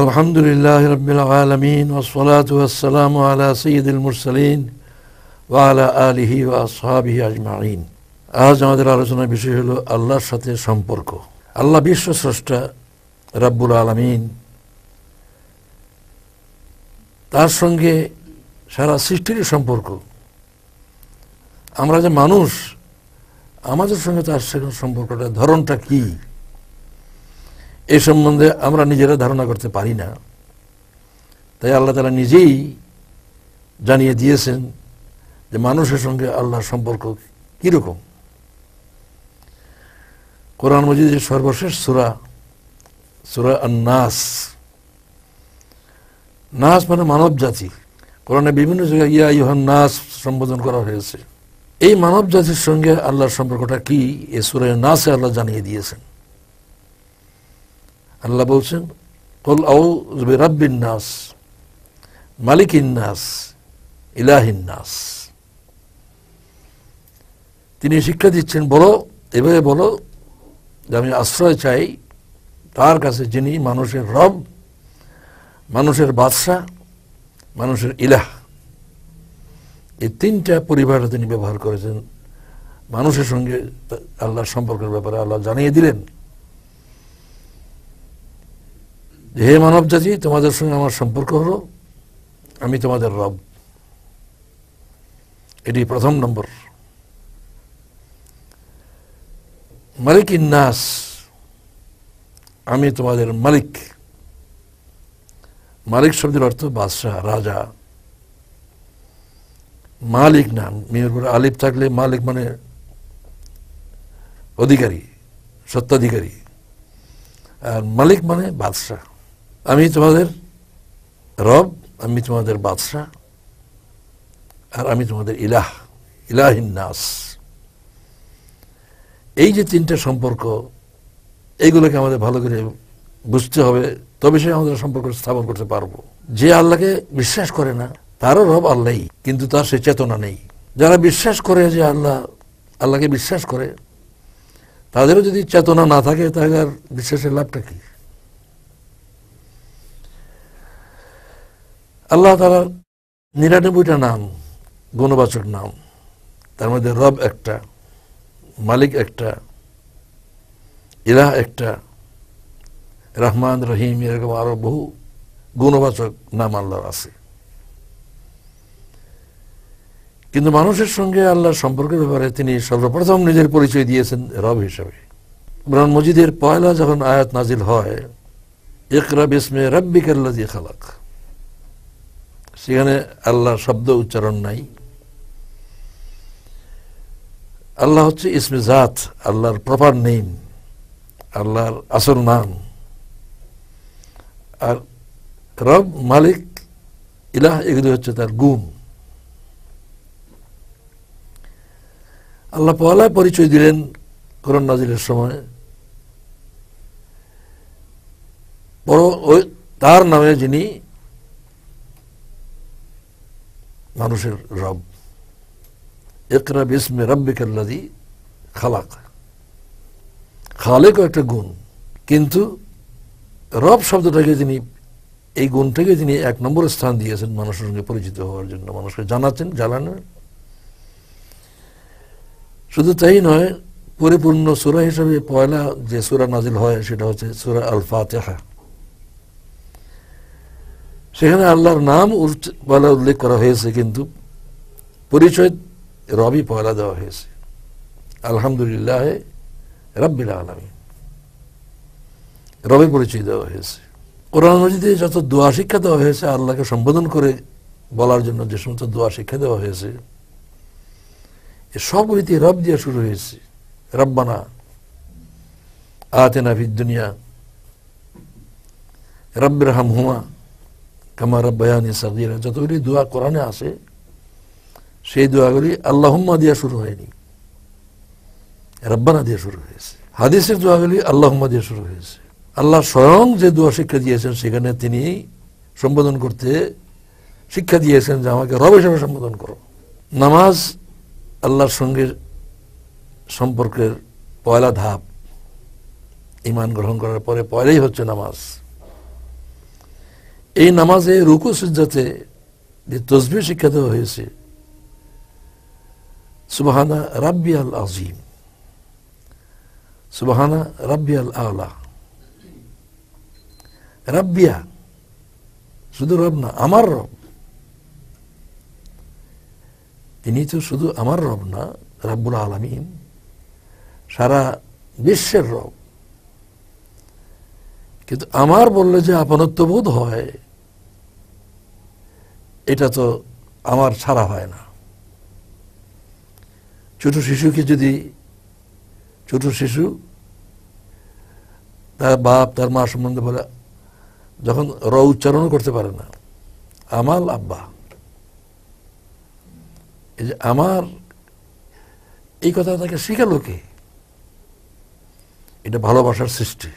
الحمد لله رب العالمين والصلاة والسلام على سيد المرسلين وعلى آله وأصحابه أجمعين আজ আমাদের আলোচনার বিষয় হলো আল্লাহর সাথে সম্পর্ক আল্লাহ বিশ্ব স্রষ্টা রাব্বুল আলমিন তার সঙ্গে সারা সৃষ্টির সম্পর্ক আমরা যে মানুষ আমাদের সঙ্গে তার সেখানে সম্পর্কটা ধরনটা কী এ সম্বন্ধে আমরা নিজেরা ধারণা করতে পারি না তাই আল্লাহ তালা নিজেই জানিয়ে দিয়েছেন যে মানুষের সঙ্গে আল্লাহর সম্পর্ক কীরকম কোরআন মজিদের সর্বশেষ সুরা সুরা আন্নাস নাস মানে মানব জাতি কোরআনে বিভিন্ন জায়গায় ইয়া ইহন নাস সম্বোধন করা হয়েছে এই মানব জাতির সঙ্গে আল্লাহর সম্পর্কটা কি এ সুরায় নাসে আল্লাহ জানিয়ে দিয়েছেন আল্লাহ বলছেন কল আউ রাব্বিন্নাস মালিক ইন্নাস ইলাহিন্নাস তিনি শিক্ষা দিচ্ছেন বলো এভাবে বলো যে আমি আশ্রয় চাই তার কাছে যিনি মানুষের রব মানুষের বাদশাহ মানুষের ইলাহ এই তিনটা পরিবার তিনি ব্যবহার করেছেন মানুষের সঙ্গে আল্লাহর সম্পর্কের ব্যাপারে আল্লাহ জানিয়ে দিলেন হে মানব জাতি তোমাদের সঙ্গে আমার সম্পর্ক হলো আমি তোমাদের রব এটি প্রথম নম্বর মালিক ইন্নাস আমি তোমাদের মালিক মালিক শব্দের অর্থ বাদশাহ রাজা মালিক নাম মেয়ের উপরে আলিফ থাকলে মালিক মানে অধিকারী সত্যাধিকারী আর মালিক মানে বাদশাহ আমি তোমাদের রব আমি তোমাদের বাদশাহ আর আমি তোমাদের ইলাহ ইলাহিনাস এই যে তিনটা সম্পর্ক এইগুলোকে আমাদের ভালো করে বুঝতে হবে তবে সে আমাদের সম্পর্ক স্থাপন করতে পারবো যে আল্লাহকে বিশ্বাস করে না তারও রব আল্লাহ কিন্তু তার সে চেতনা নেই যারা বিশ্বাস করে যে আল্লাহ আল্লাহকে বিশ্বাস করে তাদেরও যদি চেতনা না থাকে তাহলে আর বিশ্বাসের লাভটা কী আল্লাহ তালার নিরানব্বইটা নাম গণবাচক নাম তার মধ্যে রব একটা মালিক একটা ইলাহ একটা রহমান রহিম এরকম আরও বহু গুণবাচক নাম আল্লাহর আছে কিন্তু মানুষের সঙ্গে আল্লাহর সম্পর্কের ব্যাপারে তিনি সর্বপ্রথম নিজের পরিচয় দিয়েছেন রব হিসাবে কোরআন মজিদের পয়লা যখন আয়াত নাজিল হয় ইকরা বিসমে রব্বিকাল্লাজি খালাক সেখানে আল্লাহ শব্দ উচ্চারণ নাই আল্লাহ হচ্ছে ইসমে জাত আল্লাহর প্রপার নেম আল্লাহর আসল নাম আর রব মালিক ইলাহ এগুলি হচ্ছে তার গুম আল্লাহ পহলায় পরিচয় দিলেন করোন নাজিলের সময় বড় ওই তার নামে যিনি মানুষের রব একরা বিসমে রব্বিকাল্লাদি খালাক খালেক একটা গুণ কিন্তু রব শব্দটাকে তিনি এই গুণটাকে তিনি এক নম্বর স্থান দিয়েছেন মানুষের সঙ্গে পরিচিত হওয়ার জন্য মানুষকে জানাচ্ছেন জ্বালানো শুধু তাই নয় পরিপূর্ণ সুরা হিসাবে পয়লা যে সুরা নাজিল হয় সেটা হচ্ছে সুরা আল ফাতেহা সেখানে আল্লাহর নাম বলা উল্লেখ করা হয়েছে কিন্তু পরিচয় রবি পয়লা দেওয়া হয়েছে আলহামদুলিল্লাহ রব্বিল আলমী রবি পরিচয় দেওয়া হয়েছে কোরআন মজিদে যত দোয়া শিক্ষা দেওয়া হয়েছে আল্লাহকে সম্বোধন করে বলার জন্য যে সমস্ত দোয়া শিক্ষা দেওয়া হয়েছে এ সবগুলিতে রব দিয়ে শুরু হয়েছে রব্বানা আতেনা ফিদ্দুনিয়া রব্বের হাম হুমা কামা রব্বায়ানি সাদিরা যতগুলি দোয়া কোরআনে আছে সেই দোয়াগুলি আল্লাহম্মা দিয়া শুরু হয়নি রব্বানা দিয়ে শুরু হয়েছে হাদিসের দোয়াগুলি আল্লাহম্মা দিয়ে শুরু হয়েছে আল্লাহ স্বয়ং যে দোয়া শিক্ষা দিয়েছেন সেখানে তিনি সম্বোধন করতে শিক্ষা দিয়েছেন যে আমাকে রব হিসেবে সম্বোধন করো নামাজ আল্লাহর সঙ্গে সম্পর্কের পয়লা ধাপ ইমান গ্রহণ করার পরে পয়লাই হচ্ছে নামাজ এই নামাজে রুকু সিদ্ধাতে যে তসবি শিক্ষা দেওয়া হয়েছে সুবাহানা রাব্বি আল আজিম সুবাহানা রাব্বি আল আওলা রাব্বিয়া শুধু রব না আমার রব তিনি তো শুধু আমার রব না রাব্বুল আলমিন সারা বিশ্বের রব কিন্তু আমার বললে যে আপনত্ববোধ হয় এটা তো আমার ছাড়া হয় না ছোট শিশুকে যদি ছোট শিশু তার বাপ তার মা সম্বন্ধে বলে যখন র উচ্চারণ করতে পারে না আমার আব্বা এই যে আমার এই কথা তাকে শেখালো কে এটা ভালোবাসার সৃষ্টি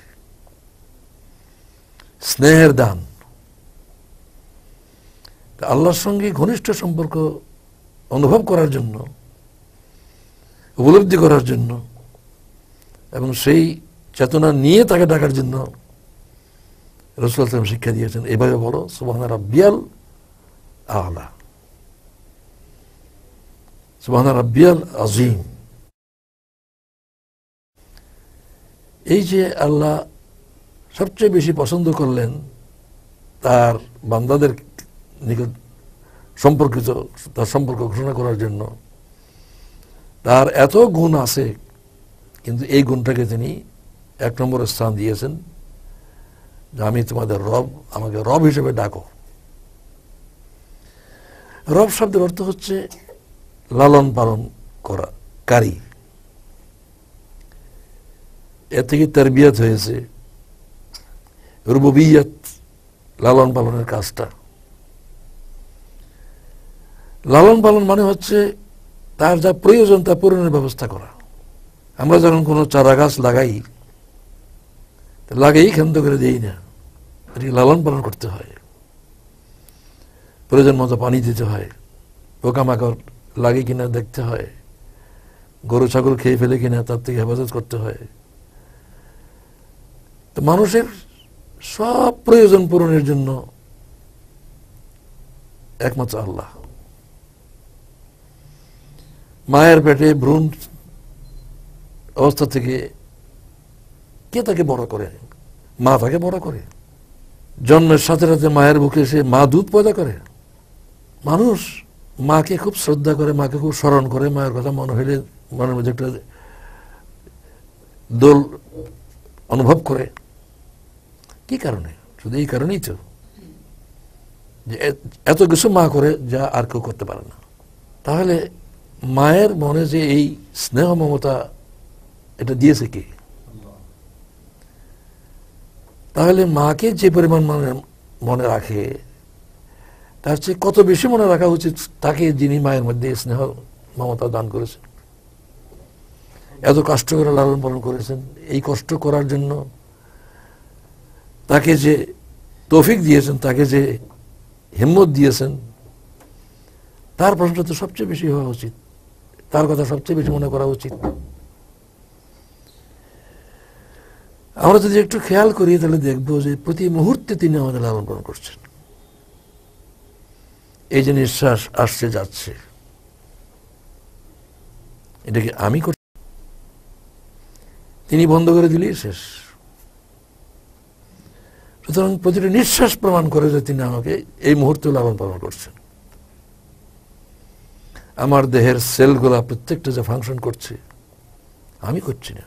স্নেহের দান আল্লাহর সঙ্গে ঘনিষ্ঠ সম্পর্ক অনুভব করার জন্য উপলব্ধি করার জন্য এবং সেই চেতনা নিয়ে তাকে ডাকার জন্য রসুল আসলাম শিক্ষা দিয়েছেন এভাবে বলো সুবাহনারা বিয়াল আলা সুবাহনারা বিয়াল আজিম এই যে আল্লাহ সবচেয়ে বেশি পছন্দ করলেন তার বান্দাদের নিকট সম্পর্কিত তার সম্পর্ক ঘোষণা করার জন্য তার এত গুণ আছে কিন্তু এই গুণটাকে তিনি এক নম্বর স্থান দিয়েছেন যে আমি তোমাদের রব আমাকে রব হিসেবে ডাকো রব শব্দের অর্থ হচ্ছে লালন পালন করা কারি এ থেকে তার বিয়াত হয়েছে রুবিয়ত লালন পালনের কাজটা লালন পালন মানে হচ্ছে তার যা প্রয়োজন তা পূরণের ব্যবস্থা করা আমরা যখন কোনো চারা গাছ লাগাই লাগাই ক্ষান্ত করে দেই না এটি লালন পালন করতে হয় প্রয়োজন মতো পানি দিতে হয় পোকামাকড় লাগে কিনা দেখতে হয় গরু ছাগল খেয়ে ফেলে কিনা তার থেকে হেফাজত করতে হয় তো মানুষের সব প্রয়োজন পূরণের জন্য একমাত্র আল্লাহ মায়ের পেটে ভ্রূণ অবস্থা থেকে কে তাকে বড় করে মা তাকে বড় করে জন্মের সাথে সাথে মায়ের বুকে সে মা দুধ পয়দা করে মানুষ মাকে খুব শ্রদ্ধা করে মাকে খুব স্মরণ করে মায়ের কথা মনে হইলে মনের মধ্যে একটা দোল অনুভব করে কি কারণে শুধু এই কারণেই তো যে এত কিছু মা করে যা আর কেউ করতে পারে না তাহলে মায়ের মনে যে এই স্নেহ মমতা এটা দিয়েছে কি তাহলে মাকে যে পরিমাণ মনে মনে রাখে তার চেয়ে কত বেশি মনে রাখা উচিত তাকে যিনি মায়ের মধ্যে স্নেহ মমতা দান করেছেন এত কষ্ট করে লালন পালন করেছেন এই কষ্ট করার জন্য তাকে যে তৌফিক দিয়েছেন তাকে যে হিম্মত দিয়েছেন তার প্রশ্নটা তো সবচেয়ে বেশি হওয়া উচিত তার কথা সবচেয়ে বেশি মনে করা উচিত আমরা যদি একটু খেয়াল করি তাহলে দেখব যে প্রতি মুহূর্তে তিনি আমাদের লালন পালন করছেন এই যে নিঃশ্বাস আসছে যাচ্ছে এটাকে আমি করছি তিনি বন্ধ করে দিলেই শেষ সুতরাং প্রতিটি নিঃশ্বাস প্রমাণ করে যে তিনি আমাকে এই মুহূর্তে লালন পালন করছেন আমার দেহের সেলগুলা প্রত্যেকটা যে ফাংশন করছে আমি করছি না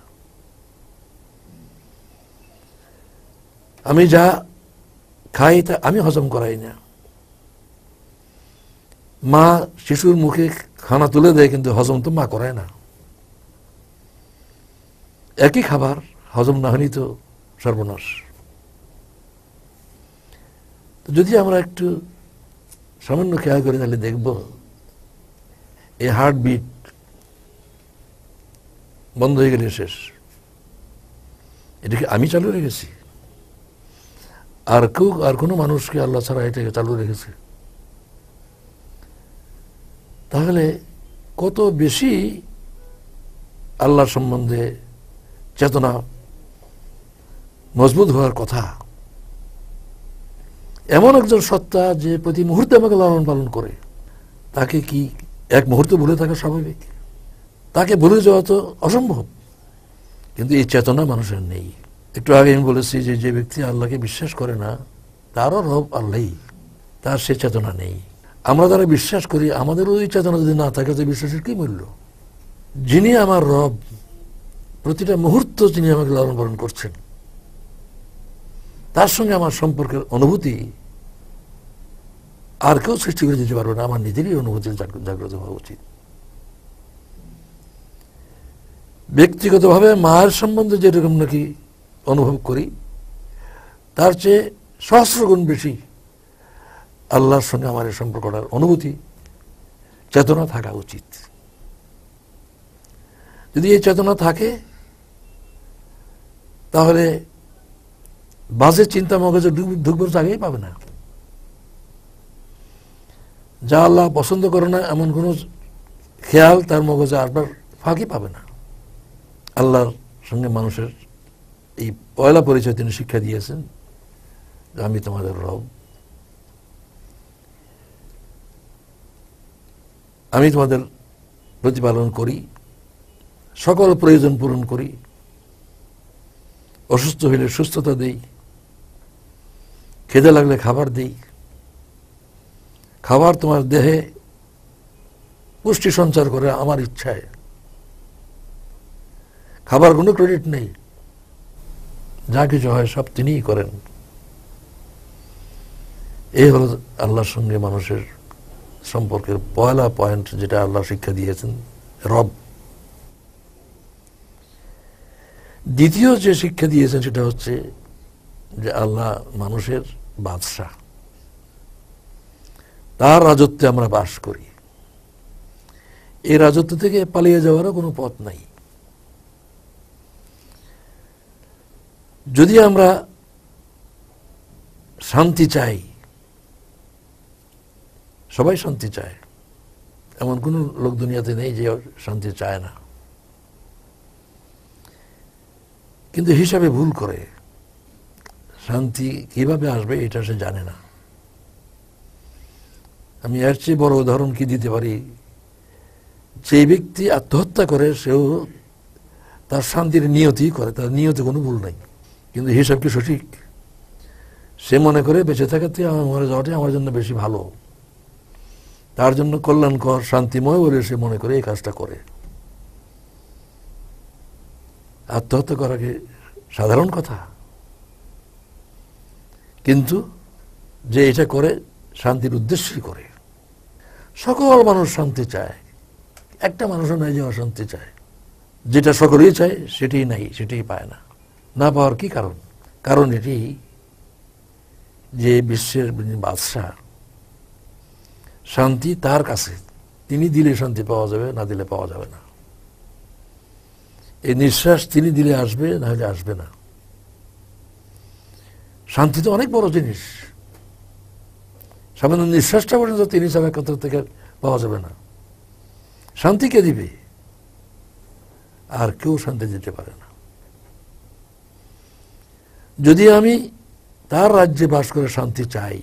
আমি যা খাই তা আমি হজম করাই না মা শিশুর মুখে খানা তুলে দেয় কিন্তু হজম তো মা করায় না একই খাবার হজম না হলেই তো সর্বনাশ তো যদি আমরা একটু সামান্য খেয়াল করি তাহলে দেখব এই হার্টবিট বন্ধ হয়ে গেলে শেষ এটাকে আমি চালু রেখেছি আর কেউ আর কোনো মানুষকে আল্লাহ ছাড়া এটাকে চালু রেখেছে তাহলে কত বেশি আল্লাহ সম্বন্ধে চেতনা মজবুত হওয়ার কথা এমন একজন সত্তা যে প্রতি মুহূর্তে আমাকে লালন পালন করে তাকে কি এক মুহূর্তে ভুলে থাকা স্বাভাবিক তাকে ভুলে যাওয়া তো অসম্ভব কিন্তু এই চেতনা মানুষের নেই একটু আগে আমি বলেছি যে যে ব্যক্তি আল্লাহকে বিশ্বাস করে না তারও রব আল্লাহই তার সে চেতনা নেই আমরা যারা বিশ্বাস করি আমাদেরও এই চেতনা যদি না থাকে তো বিশ্বাসের কি মূল্য যিনি আমার রব প্রতিটা মুহূর্ত যিনি আমাকে লালন পালন করছেন তার সঙ্গে আমার সম্পর্কের অনুভূতি আর কেউ সৃষ্টি করে যেতে পারবে না আমার নিজেরই অনুভূতি জাগ্রত হওয়া উচিত ব্যক্তিগতভাবে মায়ের সম্বন্ধে যেরকম নাকি অনুভব করি তার চেয়ে সহস্রগুণ বেশি আল্লাহর সঙ্গে আমার এই সম্পর্কটার অনুভূতি চেতনা থাকা উচিত যদি এই চেতনা থাকে তাহলে বাজে চিন্তা মগজে ঢুকবার আগেই পাবে না যা আল্লাহ পছন্দ করে না এমন কোনো খেয়াল তার মগজে আসবার ফাঁকি পাবে না আল্লাহর সঙ্গে মানুষের এই পয়লা পরিচয় তিনি শিক্ষা দিয়েছেন যে আমি তোমাদের রব আমি তোমাদের প্রতিপালন করি সকল প্রয়োজন পূরণ করি অসুস্থ হইলে সুস্থতা দেই খেতে লাগলে খাবার দিই খাবার তোমার দেহে পুষ্টি সঞ্চার করে আমার ইচ্ছায় খাবার কোনো ক্রেডিট নেই যা কিছু হয় সব তিনিই করেন এই হল আল্লাহর সঙ্গে মানুষের সম্পর্কের পয়লা পয়েন্ট যেটা আল্লাহ শিক্ষা দিয়েছেন রব দ্বিতীয় যে শিক্ষা দিয়েছেন সেটা হচ্ছে যে আল্লাহ মানুষের বাদশাহ তার রাজত্বে আমরা বাস করি এই রাজত্ব থেকে পালিয়ে যাওয়ারও কোনো পথ নাই যদি আমরা শান্তি চাই সবাই শান্তি চায় এমন কোনো লোক দুনিয়াতে নেই যে শান্তি চায় না কিন্তু হিসাবে ভুল করে শান্তি কিভাবে আসবে এটা সে জানে না আমি এর চেয়ে বড় উদাহরণ কি দিতে পারি যে ব্যক্তি আত্মহত্যা করে সেও তার শান্তির নিয়তি করে তার নিয়তে কোনো ভুল নাই কিন্তু হিসাব কি সঠিক সে মনে করে বেঁচে থাকার থেকে আমার মরে যাওয়াটাই আমার জন্য বেশি ভালো তার জন্য কল্যাণকর শান্তিময় বলে সে মনে করে এই কাজটা করে আত্মহত্যা করা কি সাধারণ কথা কিন্তু যে এটা করে শান্তির উদ্দেশ্যই করে সকল মানুষ শান্তি চায় একটা মানুষও নাই যে অশান্তি চায় যেটা সকলেই চায় সেটাই নাই সেটাই পায় না না পাওয়ার কি কারণ কারণ এটি যে বিশ্বের বাদশাহ শান্তি তার কাছে তিনি দিলে শান্তি পাওয়া যাবে না দিলে পাওয়া যাবে না এই নিঃশ্বাস তিনি দিলে আসবে না হলে আসবে না শান্তি তো অনেক বড় জিনিস সামান্য নিঃশ্বাসটা পর্যন্ত তিনি ছাড়া কত থেকে পাওয়া যাবে না শান্তিকে দিবে আর কেউ শান্তি দিতে পারে না যদি আমি তার রাজ্যে বাস করে শান্তি চাই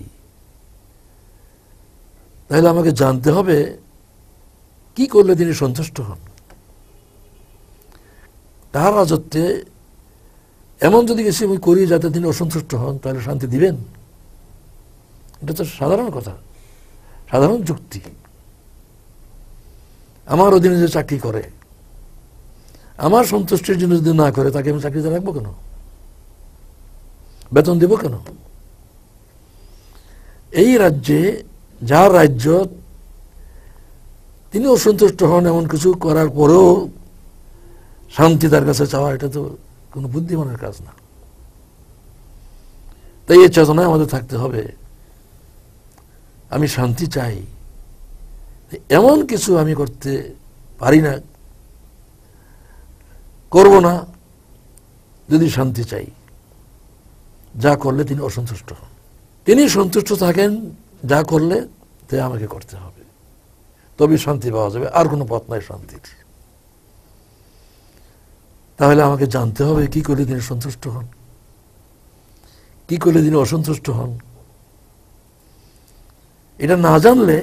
তাহলে আমাকে জানতে হবে কি করলে তিনি সন্তুষ্ট হন তার রাজত্বে এমন যদি কিছু করি যাতে তিনি অসন্তুষ্ট হন তাহলে শান্তি দিবেন এটা তো সাধারণ কথা সাধারণ যুক্তি আমার অধীনে যে চাকরি করে আমার সন্তুষ্টির জন্য যদি না করে তাকে আমি চাকরিতে রাখবো কেন বেতন দেব কেন এই রাজ্যে যার রাজ্য তিনি অসন্তুষ্ট হন এমন কিছু করার পরেও শান্তি তার কাছে চাওয়া এটা তো কোনো বুদ্ধিমানের কাজ না তাই এই চেতনায় আমাদের থাকতে হবে আমি শান্তি চাই এমন কিছু আমি করতে পারি না করব না যদি শান্তি চাই যা করলে তিনি অসন্তুষ্ট হন তিনি সন্তুষ্ট থাকেন যা করলে তাই আমাকে করতে হবে তবে শান্তি পাওয়া যাবে আর কোনো পথ নাই শান্তির তাহলে আমাকে জানতে হবে কি করলে তিনি সন্তুষ্ট হন কি করলে তিনি অসন্তুষ্ট হন এটা না জানলে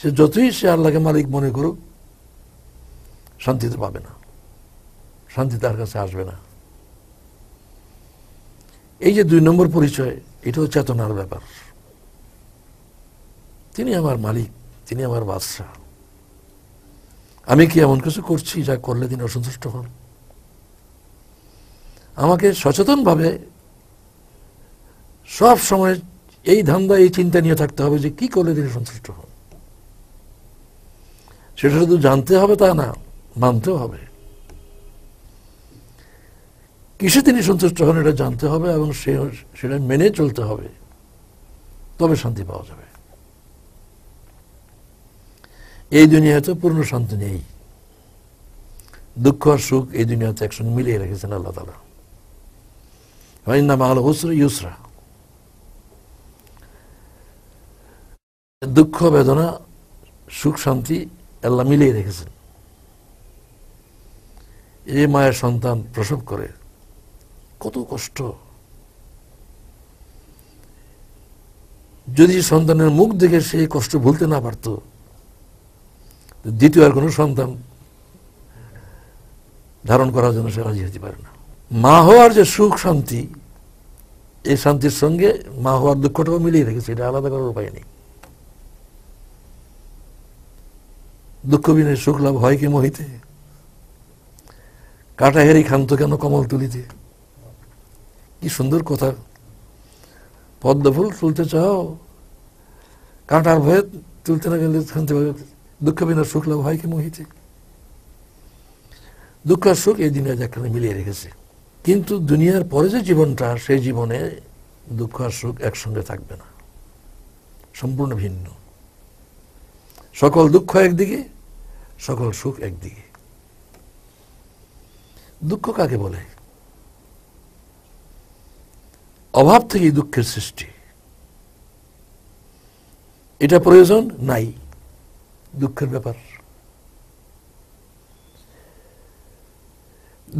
সে যতই সে আল্লাহকে মালিক মনে করুক শান্তিতে পাবে না শান্তি তার কাছে আসবে না এই যে দুই নম্বর পরিচয় এটাও চেতনার ব্যাপার তিনি আমার মালিক তিনি আমার বাদশাহ আমি কি এমন কিছু করছি যা করলে তিনি অসন্তুষ্ট হন আমাকে সচেতনভাবে সব সময় এই ধান্দা এই চিন্তা নিয়ে থাকতে হবে যে কি করলে তিনি সন্তুষ্ট হন সেটা শুধু জানতে হবে তা না মানতেও হবে কিসে তিনি সন্তুষ্ট হন এটা জানতে হবে এবং সে সেটা মেনে চলতে হবে তবে শান্তি পাওয়া যাবে এই দুনিয়াতে পূর্ণ শান্তি নেই দুঃখ আর সুখ এই দুনিয়াতে একসঙ্গে মিলিয়ে রেখেছেন আল্লাহ তালা ইউসরা দুঃখ বেদনা সুখ শান্তি আল্লাহ মিলিয়ে রেখেছেন এ মায়ের সন্তান প্রসব করে কত কষ্ট যদি সন্তানের মুখ দেখে সেই কষ্ট ভুলতে না পারত দ্বিতীয় আর কোনো সন্তান ধারণ করার জন্য সে রাজি হতে পারে না মা হওয়ার যে সুখ শান্তি এই শান্তির সঙ্গে মা হওয়ার দুঃখটাও মিলিয়ে রেখেছে এটা আলাদা করার উপায় নেই দুঃখ বিনয় সুখ লাভ হয় কি মহিতে কাটা হেরি খান্ত কেন কমল তুলিতে কি সুন্দর কথা পদ্ম ফুল তুলতে চাও কাঁটার ভয়ে তুলতে না গেলে শুনতে পাবে দুঃখ বিনয় সুখ লাভ হয় কি মহিতে দুঃখ আর সুখ এই দিনে একখানে মিলিয়ে রেখেছে কিন্তু দুনিয়ার পরে যে জীবনটা সেই জীবনে দুঃখ আর সুখ একসঙ্গে থাকবে না সম্পূর্ণ ভিন্ন সকল দুঃখ একদিকে সকল সুখ একদিকে দুঃখ কাকে বলে অভাব থেকেই দুঃখের সৃষ্টি এটা প্রয়োজন নাই দুঃখের ব্যাপার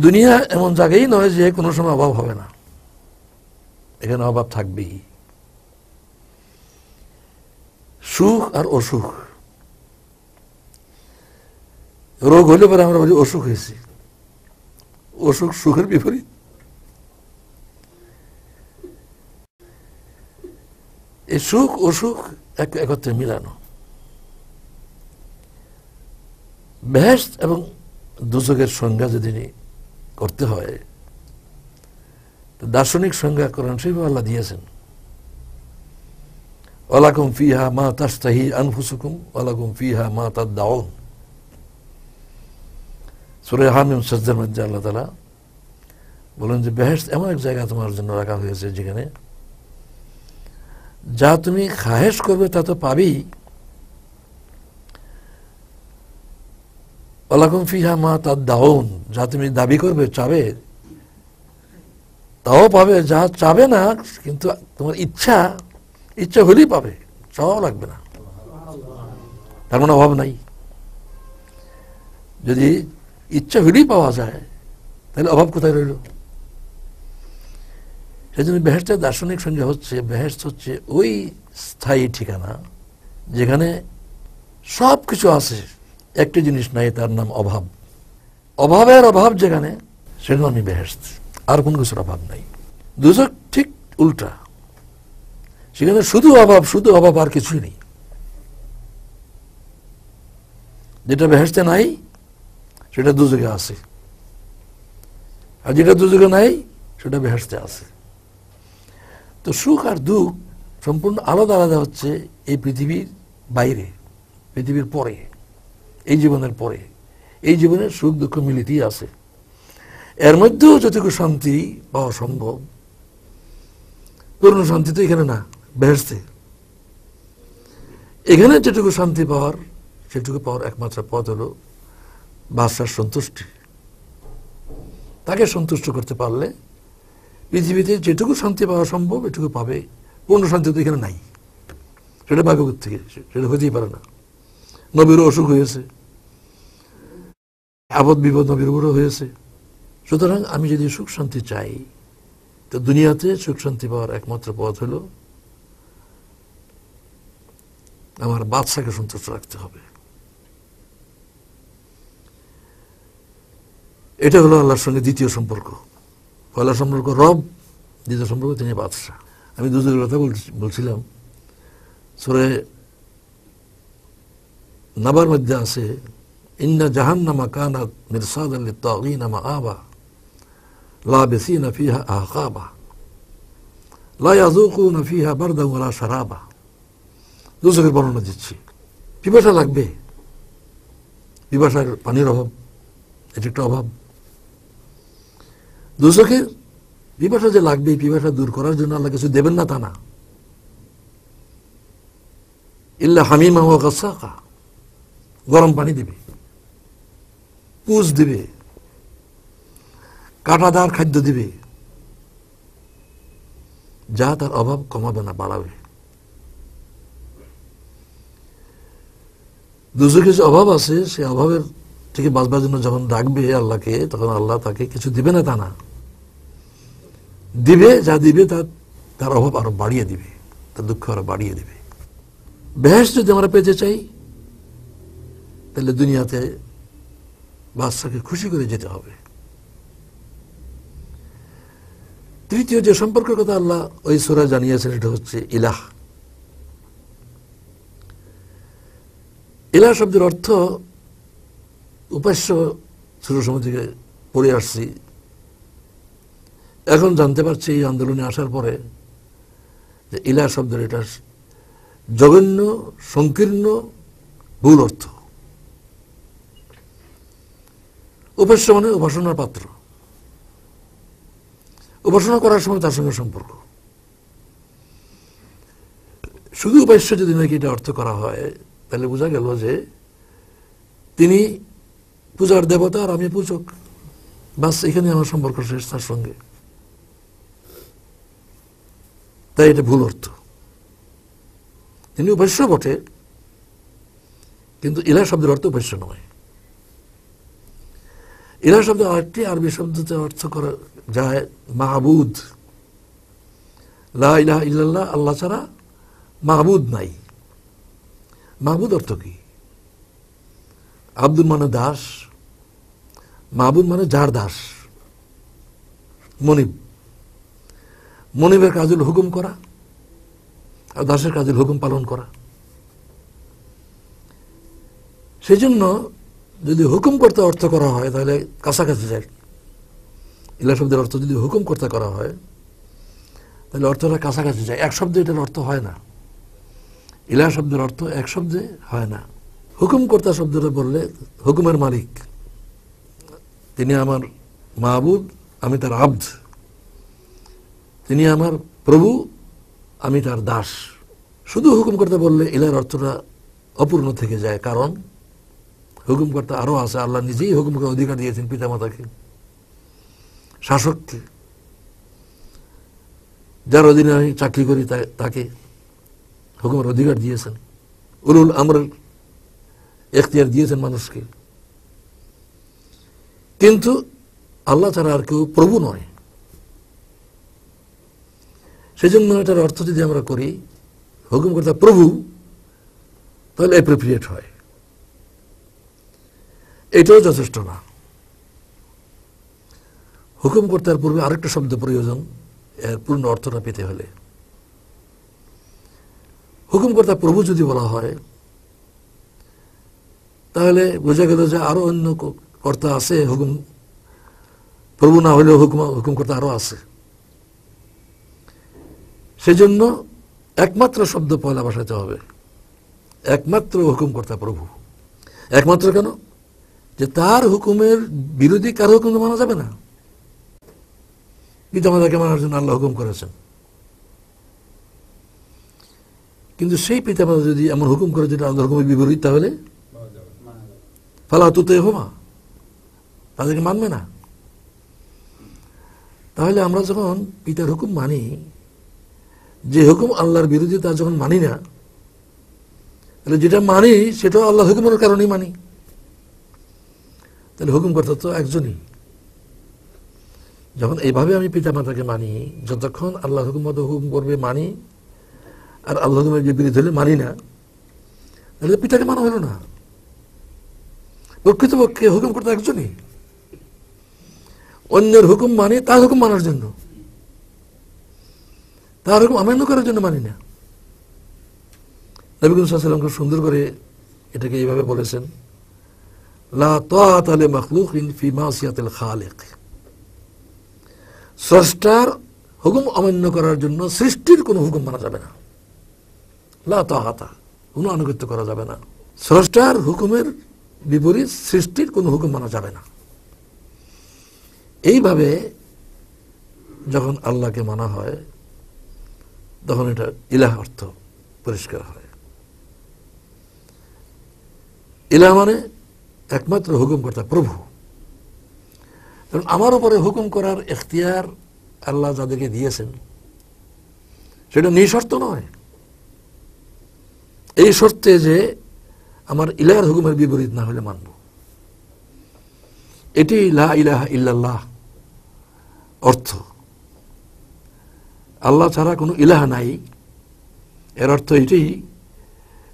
দুনিয়া এমন জায়গায় নয় যে কোনো সময় অভাব হবে না এখানে অভাব থাকবেই সুখ আর অসুখ রোগ হলে পরে আমরা বলি অসুখ হয়েছে অসুখ সুখের বিপরীত এই সুখ অসুখ একত্রে মিলানো বেহেস্ট এবং দুচকের সংজ্ঞা যদি করতে হয় তো দার্শনিক সংজ্ঞা করেন সেই আল্লাহ দিয়েছেন ওয়ালাকুম ফিহা মা তাস্তাহি আনফুসুকুম ওয়ালাকুম ফিহা মা তাদ দাউন সুরে হামিম সজ্জার মধ্যে আল্লাহ তালা বলেন যে বেহেস এমন এক জায়গা তোমার জন্য রাখা হয়েছে যেখানে যা তুমি খাহেস করবে তা তো পাবেই অলাকুম ফিহা মা তার দাউন যা তুমি দাবি করবে চাবে তাও পাবে যা চাবে না কিন্তু তোমার ইচ্ছা ইচ্ছা হলেই পাবে চাওয়াও লাগবে না তার মানে অভাব নাই যদি ইচ্ছা হলেই পাওয়া যায় তাহলে অভাব কোথায় রইল সেই জন্য বেহেস্টের দার্শনিক সঙ্গে হচ্ছে বেহেস্ট হচ্ছে ওই স্থায়ী ঠিকানা যেখানে সব কিছু আছে একটি জিনিস নাই তার নাম অভাব অভাবের অভাব যেখানে সেটা নামই বেহেস্ত আর কোনো কিছুর অভাব নাই দুজক ঠিক উল্টা সেখানে শুধু অভাব শুধু অভাব আর কিছুই নেই যেটা বেহেস্তে নাই সেটা দুজগে আছে আর যেটা দুজগে নাই সেটা বেহেসতে আছে তো সুখ আর দুঃখ সম্পূর্ণ আলাদা আলাদা হচ্ছে এই পৃথিবীর বাইরে পৃথিবীর পরে এই জীবনের পরে এই জীবনের সুখ দুঃখ মিলিতেই আছে এর মধ্যেও যতটুকু শান্তি পাওয়া সম্ভব পূর্ণ শান্তি তো এখানে না বেহেসতে এখানে যেটুকু শান্তি পাওয়ার সেটুকু পাওয়ার একমাত্র পথ হলো বাদশার সন্তুষ্টি তাকে সন্তুষ্ট করতে পারলে পৃথিবীতে যেটুকু শান্তি পাওয়া সম্ভব এটুকু পাবে পূর্ণ শান্তি তো এখানে নাই সেটা পাবে থেকে সেটা হতেই পারে না নবীরও অসুখ হয়েছে আপদ বিপদ নবীর উপরও হয়েছে সুতরাং আমি যদি সুখ শান্তি চাই তো দুনিয়াতে সুখ শান্তি পাওয়ার একমাত্র পথ হলো আমার বাদশাকে সন্তুষ্ট রাখতে হবে এটা হলো আল্লাহর সঙ্গে দ্বিতীয় সম্পর্ক পয়লা সম্পর্ক রব দ্বিতীয় সম্পর্ক তিনি বাদশাহ আমি দুজনের কথা বলছিলাম সরে নাবার মধ্যে আছে ইন্না জাহান্নামা কানা মিরসাদ আল্লি তাগিনামা আবা লা বর্ণনা দিচ্ছি পিপাসা লাগবে পিপাসার পানির অভাব এটা একটা অভাব দুচোখের পিপাসা যে লাগবে এই পিপাসা দূর করার জন্য আল্লাহ কিছু দেবেন না তা না ইল্লা হামিমা ওয়াকা গরম পানি দেবে পুষ দেবে কাটাদার খাদ্য দিবে যা তার অভাব কমাবে না বাড়াবে দুজো কিছু অভাব আছে সে অভাবের থেকে বাঁচবার জন্য যখন ডাকবে আল্লাহকে তখন আল্লাহ তাকে কিছু দিবে না তা না দিবে যা দিবে তা তার অভাব আরো বাড়িয়ে দিবে তার দুঃখ আরো বাড়িয়ে দিবে বেহেস যদি আমরা পেতে চাই তাহলে দুনিয়াতে বাদশাকে খুশি করে যেতে হবে তৃতীয় যে সম্পর্কের কথা আল্লাহ ওই সোরা জানিয়েছেন এটা হচ্ছে ইলাহ ইলাহ শব্দের অর্থ উপাস্য ছোট সময় থেকে পড়ে আসছি এখন জানতে পারছি এই আন্দোলনে আসার পরে যে ইলা শব্দের এটা জঘন্য সংকীর্ণ ভুল অর্থ উপাস্য মানে উপাসনার পাত্র উপাসনা করার সময় তার সঙ্গে সম্পর্ক শুধু উপাস্য যদি নাকি এটা অর্থ করা হয় তাহলে বোঝা গেল যে তিনি পূজার দেবতা আর আমি পূজক বাস এখানে আমার সম্পর্ক শেষ তার সঙ্গে তাই এটা ভুল অর্থ তিনি উপাস্য বটে কিন্তু ইলা শব্দের অর্থ উপাস্য নয় ইলা শব্দ আরেকটি আরবি শব্দতে অর্থ করা যায় মাহবুদ লাহ ইহ আল্লাহ ছাড়া মাহবুদ নাই মাহবুদ অর্থ কি আব্দুল মানে দাস মাহবুদ মানে যার দাস মনিব মনিবের কাজুল হুকুম করা আর দাসের কাজুল হুকুম পালন করা সেই জন্য যদি হুকুম করতে অর্থ করা হয় তাহলে কাছাকাছি যায় ইলা শব্দের অর্থ যদি হুকুম করতে করা হয় তাহলে অর্থটা কাছাকাছি যায় এক শব্দে এটার অর্থ হয় না ইলা শব্দের অর্থ এক শব্দে হয় না হুকুম কর্তা শব্দটা বললে হুকুমের মালিক তিনি আমার মাহবুদ আমি তার আব্দ তিনি আমার প্রভু আমি তার দাস শুধু হুকুমকর্তা বললে ইলার অর্থটা অপূর্ণ থেকে যায় কারণ হুকুমকর্তা আরও আছে আল্লাহ নিজেই হুকুমকে অধিকার দিয়েছেন পিতামাতাকে শাসককে যার অধীনে আমি চাকরি করি তাকে হুকুমের অধিকার দিয়েছেন উলুল আমর এখতিয়ার দিয়েছেন মানুষকে কিন্তু আল্লাহ ছাড়া আর কেউ প্রভু নয় সেই জন্য এটার অর্থ যদি আমরা করি হুকুম হুকুমকর্তা প্রভু তাহলে অ্যাপ্রোপ্রিয়েট হয় এটাও যথেষ্ট না হুকুম হুকুমকর্তার পূর্বে আরেকটা শব্দ প্রয়োজন এর পূর্ণ অর্থটা পেতে হলে হুকুম কর্তা প্রভু যদি বলা হয় তাহলে বোঝা গেল যে আরো অন্য কর্তা আছে হুকুম প্রভু না হলেও হুকুম হুকুম কর্তা আরো আছে সেজন্য একমাত্র শব্দ পয়লা বসাতে হবে একমাত্র হুকুমকর্তা প্রভু একমাত্র কেন যে তার হুকুমের বিরোধী কারো হুকুম তো মানা যাবে না কিন্তু আমাদেরকে মানার জন্য আল্লাহ হুকুম করেছেন কিন্তু সেই পিতা মাতা যদি এমন হুকুম করে যেটা আল্লাহ হুকুমের বিপরীত তাহলে ফালা তুতে হোমা তাদেরকে মানবে না তাহলে আমরা যখন পিতার হুকুম মানি যে হুকুম আল্লাহর বিরোধী তা যখন মানি না তাহলে যেটা মানি সেটাও আল্লাহ হুকুমের কারণেই মানি তাহলে হুকুম করতে তো একজনই যখন এইভাবে আমি পিতা মাতাকে মানি যতক্ষণ আল্লাহ হুকুম মতো হুকুম করবে মানি আর আল্লাহ হুকুমের যে বিরোধী হলে মানি না তাহলে পিতাকে মানা হলো না প্রকৃতপক্ষে হুকুম করতে একজনই অন্যের হুকুম মানে তার হুকুম মানার জন্য তা ওরকম অমান্য করার জন্য মানি না নবী সাল্লাম খুব সুন্দর করে এটাকে এইভাবে বলেছেন স্রষ্টার হুকুম অমান্য করার জন্য সৃষ্টির কোনো হুকুম মানা যাবে না লা কোনো আনুগত্য করা যাবে না স্রষ্টার হুকুমের বিপরীত সৃষ্টির কোনো হুকুম মানা যাবে না এইভাবে যখন আল্লাহকে মানা হয় তখন এটা ইলাহ অর্থ পরিষ্কার হয় ইলাহ মানে একমাত্র হুকুমকর্তা প্রভু কারণ আমার উপরে হুকুম করার এখতিয়ার আল্লাহ যাদেরকে দিয়েছেন সেটা নিঃশর্ত নয় এই শর্তে যে আমার ইলাহার হুকুমের বিপরীত না হলে মানব এটি লা ইলাহা ইল্লাল্লাহ অর্থ আল্লাহ ছাড়া কোনো ইলাহ নাই এর অর্থ এটি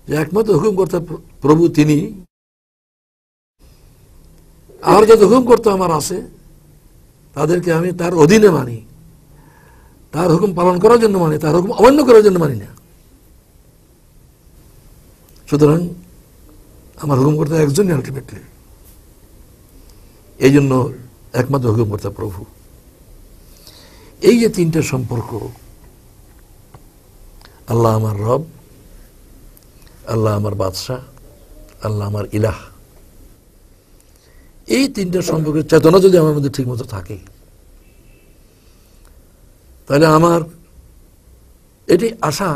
যে একমাত্র হুকুম কর্তা প্রভু তিনি আর যত করতে আমার আছে তাদেরকে আমি তার অধীনে মানি তার হুকুম পালন করার জন্য মানি তার হুকুম অমান্য করার জন্য মানি না সুতরাং আমার হুকুম কর্তা একজনই আলটিমেটলি এই জন্য একমাত্র হুকুম কর্তা প্রভু এই যে তিনটা সম্পর্ক আল্লাহ আমার রব আল্লাহ আমার বাদশাহ আল্লাহ আমার ইলাহ এই তিনটা সম্পর্কে চেতনা যদি আমার মধ্যে ঠিক মতো থাকে তাহলে আমার এটি আশা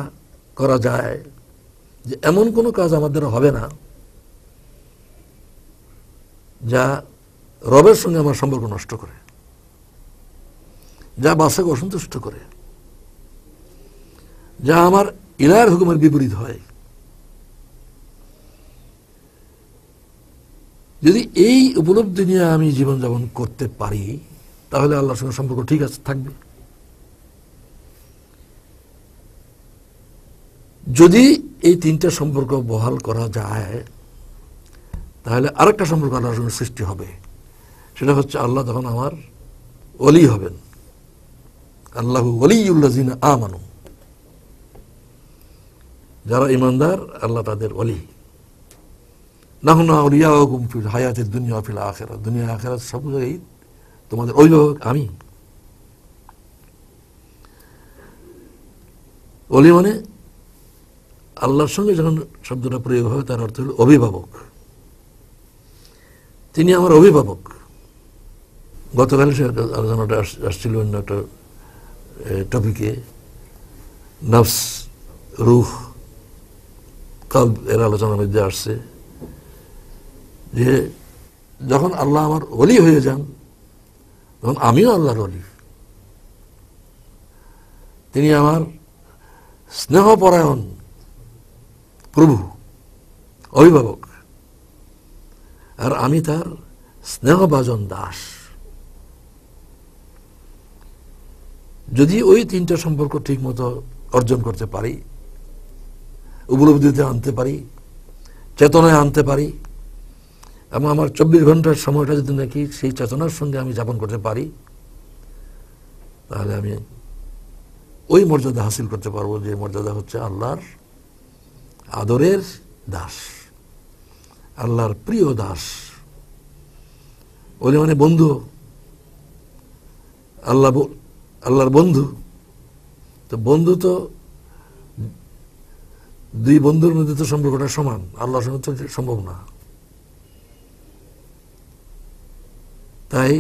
করা যায় যে এমন কোনো কাজ আমাদের হবে না যা রবের সঙ্গে আমার সম্পর্ক নষ্ট করে যা বাসাকে অসন্তুষ্ট করে যা আমার ইলার হুকুমের বিপরীত হয় যদি এই উপলব্ধি নিয়ে আমি জীবনযাপন করতে পারি তাহলে আল্লাহর সঙ্গে সম্পর্ক ঠিক আছে থাকবে যদি এই তিনটা সম্পর্ক বহাল করা যায় তাহলে আরেকটা সম্পর্ক আল্লাহর সঙ্গে সৃষ্টি হবে সেটা হচ্ছে আল্লাহ তখন আমার অলি হবেন আল্লাহ অলি অলিউল্লাহ আমানু যারা ইমানদার আল্লাহ তাদের অলি নাহনা অলিয়া গুমফিল হায়াতের দুনিয়া ফিল আখেরা দুনিয়া আখেরা সব জায়গায় তোমাদের অভিভাবক আমি অলি মানে আল্লাহর সঙ্গে যখন শব্দটা প্রয়োগ হয় তার অর্থ হল অভিভাবক তিনি আমার অভিভাবক গতকাল সে আলোচনাটা আসছিল অন্য একটা টপিকে নফস রুহ গতকাল এর আলোচনার মধ্যে আসছে যে যখন আল্লাহ আমার অলি হয়ে যান তখন আমিও আল্লাহর অলি তিনি আমার স্নেহপরায়ণ প্রভু অভিভাবক আর আমি তার স্নেহভাজন দাস যদি ওই তিনটা সম্পর্ক ঠিক মতো অর্জন করতে পারি উপলব্ধিতে আনতে পারি চেতনায় আনতে পারি এবং আমার চব্বিশ ঘন্টার সময়টা যদি নাকি সেই চেতনার সঙ্গে আমি যাপন করতে পারি তাহলে আমি ওই মর্যাদা হাসিল করতে পারবো যে মর্যাদা হচ্ছে আল্লাহর আদরের দাস আল্লাহর প্রিয় দাস ওই মানে বন্ধু আল্লাহ আল্লাহর বন্ধু তো বন্ধু তো দুই বন্ধুর মধ্যে তো সম্পর্কটা সমান আল্লাহর সঙ্গে তো সম্ভব না তাই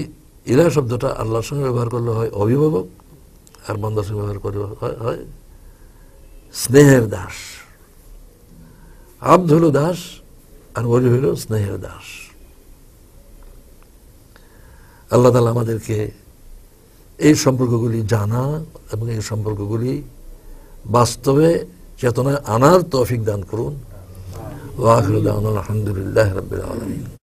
ইলা শব্দটা আল্লাহর সঙ্গে ব্যবহার করলে হয় অভিভাবক আর বন্ধার সঙ্গে ব্যবহার করলে হয় স্নেহের দাস আব্দ হল দাস আর ওরি হইল স্নেহের দাস আল্লাহ তালা আমাদেরকে এই সম্পর্কগুলি জানা এবং এই সম্পর্কগুলি বাস্তবে চেতনায় আনার তৌফিক দান করুন ওয়াহরুদ আলহামদুলিল্লাহ রবিল আলমিন